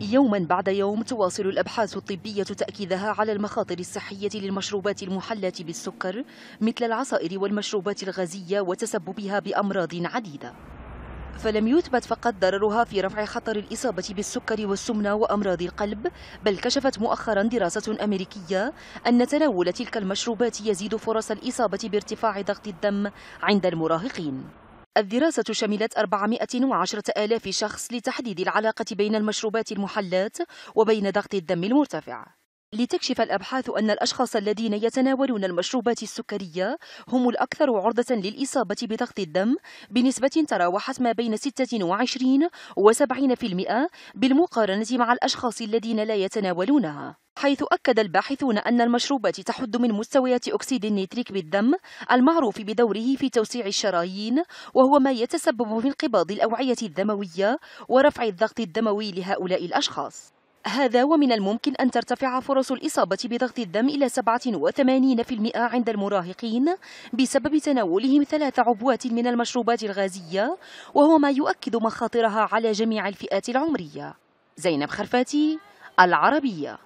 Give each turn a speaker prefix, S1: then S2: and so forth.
S1: يوما بعد يوم تواصل الأبحاث الطبية تأكيدها على المخاطر الصحية للمشروبات المحلة بالسكر مثل العصائر والمشروبات الغازية وتسببها بأمراض عديدة فلم يثبت فقط ضررها في رفع خطر الإصابة بالسكر والسمنة وأمراض القلب بل كشفت مؤخرا دراسة أمريكية أن تناول تلك المشروبات يزيد فرص الإصابة بارتفاع ضغط الدم عند المراهقين الدراسة شملت 410 آلاف شخص لتحديد العلاقة بين المشروبات المحلات وبين ضغط الدم المرتفع لتكشف الأبحاث أن الأشخاص الذين يتناولون المشروبات السكرية هم الأكثر عرضة للإصابة بضغط الدم بنسبة تراوحت ما بين 26 و 70% بالمقارنة مع الأشخاص الذين لا يتناولونها حيث أكد الباحثون أن المشروبات تحد من مستويات أكسيد النيتريك بالدم المعروف بدوره في توسيع الشرايين وهو ما يتسبب في انقباض الأوعية الدموية ورفع الضغط الدموي لهؤلاء الأشخاص هذا ومن الممكن أن ترتفع فرص الإصابة بضغط الدم إلى 87% عند المراهقين بسبب تناولهم ثلاث عبوات من المشروبات الغازية وهو ما يؤكد مخاطرها على جميع الفئات العمرية زينب خرفاتي العربية